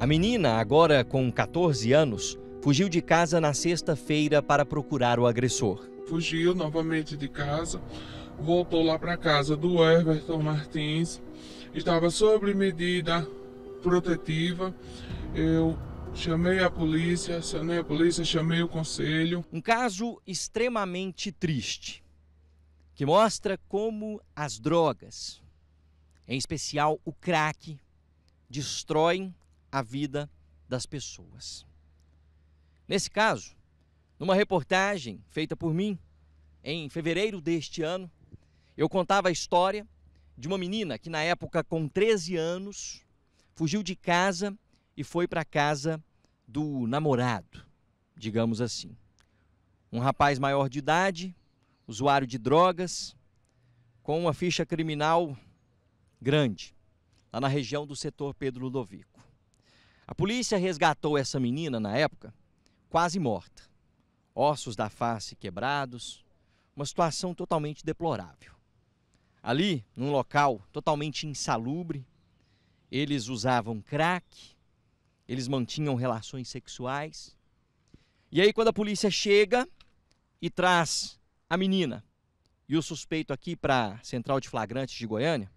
A menina, agora com 14 anos, fugiu de casa na sexta-feira para procurar o agressor. Fugiu novamente de casa, voltou lá para casa do Everton Martins, estava sob medida protetiva. Eu Chamei a polícia, acionei a polícia, chamei o conselho. Um caso extremamente triste, que mostra como as drogas, em especial o crack, destroem a vida das pessoas. Nesse caso, numa reportagem feita por mim em fevereiro deste ano, eu contava a história de uma menina que, na época, com 13 anos, fugiu de casa e foi para a casa do namorado, digamos assim. Um rapaz maior de idade, usuário de drogas, com uma ficha criminal grande, lá na região do setor Pedro Ludovico. A polícia resgatou essa menina na época quase morta. Ossos da face quebrados, uma situação totalmente deplorável. Ali, num local totalmente insalubre, eles usavam crack, eles mantinham relações sexuais. E aí, quando a polícia chega e traz a menina e o suspeito aqui para a Central de Flagrantes de Goiânia,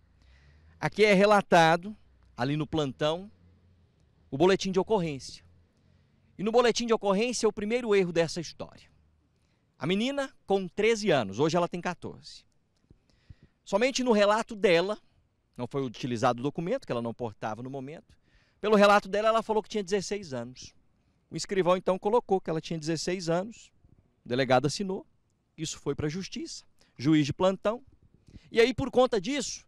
aqui é relatado, ali no plantão, o boletim de ocorrência. E no boletim de ocorrência, é o primeiro erro dessa história. A menina, com 13 anos, hoje ela tem 14. Somente no relato dela, não foi utilizado o documento, que ela não portava no momento, pelo relato dela, ela falou que tinha 16 anos. O escrivão então colocou que ela tinha 16 anos, o delegado assinou, isso foi para a justiça, juiz de plantão, e aí por conta disso,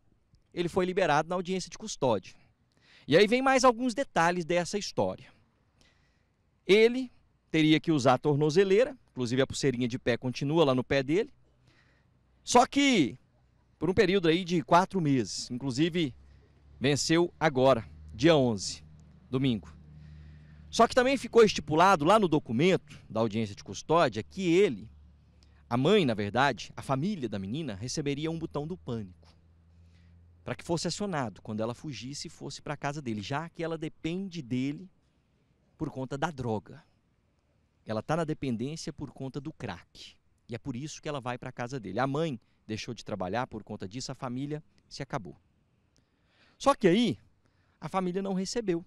ele foi liberado na audiência de custódia. E aí vem mais alguns detalhes dessa história. Ele teria que usar a tornozeleira, inclusive a pulseirinha de pé continua lá no pé dele. Só que por um período aí de quatro meses, inclusive venceu agora, dia 11, domingo. Só que também ficou estipulado lá no documento da audiência de custódia que ele, a mãe, na verdade, a família da menina, receberia um botão do pânico para que fosse acionado quando ela fugisse e fosse para a casa dele, já que ela depende dele por conta da droga. Ela está na dependência por conta do crack. E é por isso que ela vai para a casa dele. A mãe deixou de trabalhar por conta disso, a família se acabou. Só que aí, a família não recebeu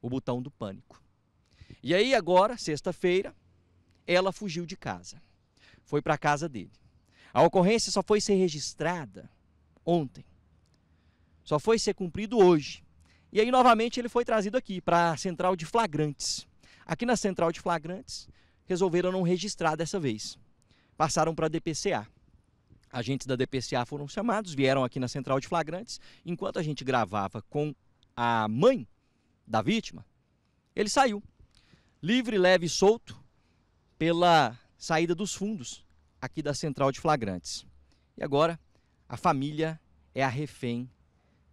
o botão do pânico. E aí, agora, sexta-feira, ela fugiu de casa. Foi para a casa dele. A ocorrência só foi ser registrada ontem. Só foi ser cumprido hoje. E aí, novamente, ele foi trazido aqui para a central de flagrantes. Aqui na central de flagrantes, resolveram não registrar dessa vez. Passaram para a DPCA. Agentes da DPCA foram chamados, vieram aqui na central de flagrantes. Enquanto a gente gravava com a mãe da vítima, ele saiu. Livre, leve e solto pela saída dos fundos aqui da central de flagrantes. E agora, a família é a refém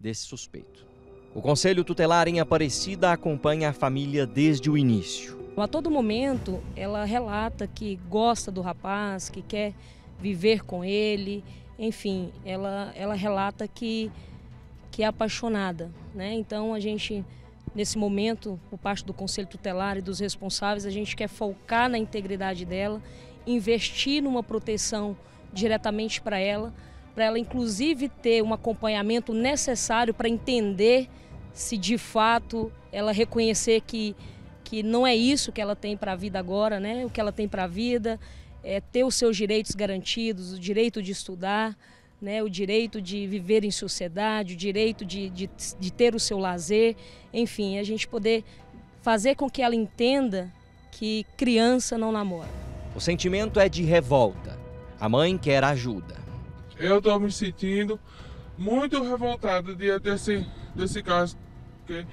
desse suspeito. O Conselho Tutelar em Aparecida acompanha a família desde o início. A todo momento ela relata que gosta do rapaz, que quer viver com ele, enfim, ela, ela relata que, que é apaixonada. Né? Então a gente, nesse momento, por parte do Conselho Tutelar e dos responsáveis, a gente quer focar na integridade dela, investir numa proteção diretamente para ela, para ela inclusive ter um acompanhamento necessário para entender se de fato ela reconhecer que, que não é isso que ela tem para a vida agora, né? O que ela tem para a vida é ter os seus direitos garantidos, o direito de estudar, né? o direito de viver em sociedade, o direito de, de, de ter o seu lazer, enfim, a gente poder fazer com que ela entenda que criança não namora. O sentimento é de revolta. A mãe quer ajuda. Eu estou me sentindo muito revoltado desse, desse caso. Okay?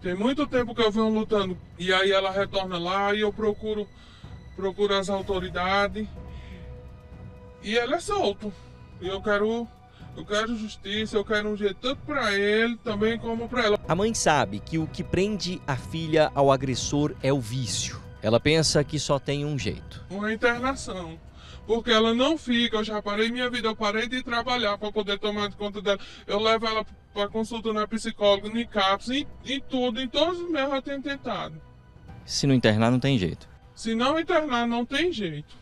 Tem muito tempo que eu venho lutando. E aí ela retorna lá e eu procuro, procuro as autoridades. E ela é solto. E eu quero eu quero justiça, eu quero um jeito tanto para ele também como para ela. A mãe sabe que o que prende a filha ao agressor é o vício. Ela pensa que só tem um jeito. Uma internação porque ela não fica. Eu já parei minha vida, eu parei de trabalhar para poder tomar conta dela. Eu levo ela para consulta na psicóloga, no CAPS, em, em tudo, em todos os meus atentados. tentado. Se não internar, não tem jeito. Se não internar, não tem jeito.